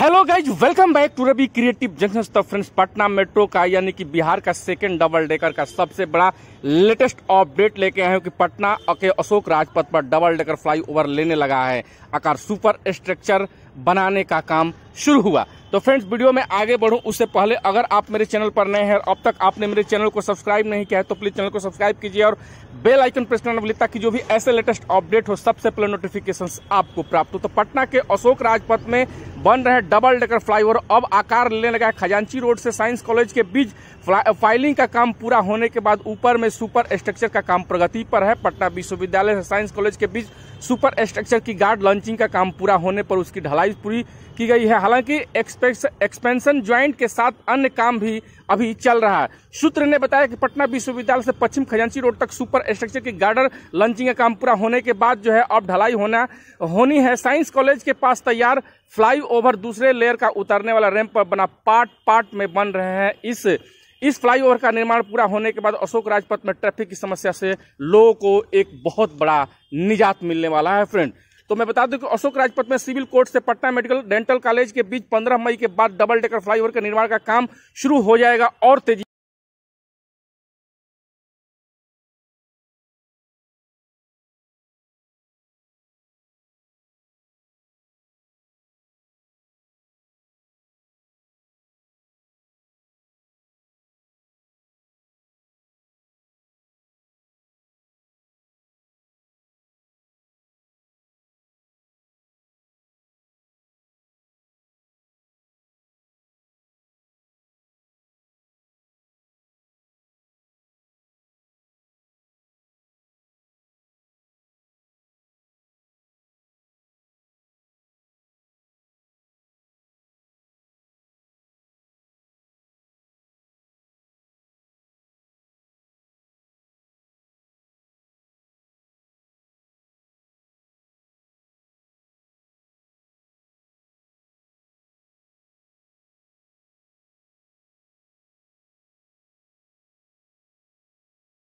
hello guys welcome back to Rabi creative junction तो friends Patna metro का यानी कि बिहार का सेकेंड डबल डेकर का सबसे बड़ा लेटेस्ट अपडेट लेके आए हैं कि पटना के अशोक राजपथ पर डबल डेकर फ्लाईओवर लेने लगा है आकार सुपर स्ट्रक्चर बनाने का काम शुरू हुआ तो फ्रेंड्स वीडियो में आगे बढ़ूं उससे पहले अगर आप मेरे चैनल पर नए हैं और अब तक आपने मेरे चैनल को सब्सक्राइब नहीं किया है तो प्लीज़ चैनल को सब्सक्राइब कीजिए और बेल आइकन प्रेस करना भूलिए ताकि जो भी ऐसे लेटेस्ट अपडेट हो सबसे पहले नोटिफिकेशंस आपको प्राप्त हो तो पटना के अशोक राजपथ में बन रहे डबल डेकर फ्लाईओवर अब आकार लेने लगा है खजांची रोड से साइंस कॉलेज के बीच फाइलिंग का काम पूरा होने के बाद ऊपर में सुपर स्ट्रक्चर का काम प्रगति पर है पटना विश्वविद्यालय से साइंस कॉलेज के बीच सुपर स्ट्रक्चर की गार्ड लॉन्चिंग का काम पूरा होने पर उसकी ढलाई पूरी की गई है हालांकि एक्सपेंशन ज्वाइंट के साथ अन्य काम भी अभी चल रहा है सूत्र ने बताया कि पटना विश्वविद्यालय से पश्चिम खजांची रोड तक सुपर स्ट्रक्चर की गार्डर लॉन्चिंग का काम पूरा होने के बाद जो है अब ढलाई होना होनी है साइंस कॉलेज के पास तैयार फ्लाईओवर दूसरे लेयर का उतरने वाला रैंप पर बना पार्ट पार्ट में बन रहे हैं इस इस फ्लाईओवर का निर्माण पूरा होने के बाद अशोक राजपथ में ट्रैफिक की समस्या से लोगों को एक बहुत बड़ा निजात मिलने वाला है फ्रेंड तो मैं बता दूं कि अशोक राजपथ में सिविल कोर्ट से पटना मेडिकल डेंटल कॉलेज के बीच 15 मई के बाद डबल डेकर फ्लाईओवर के निर्माण का काम शुरू हो जाएगा और तेजी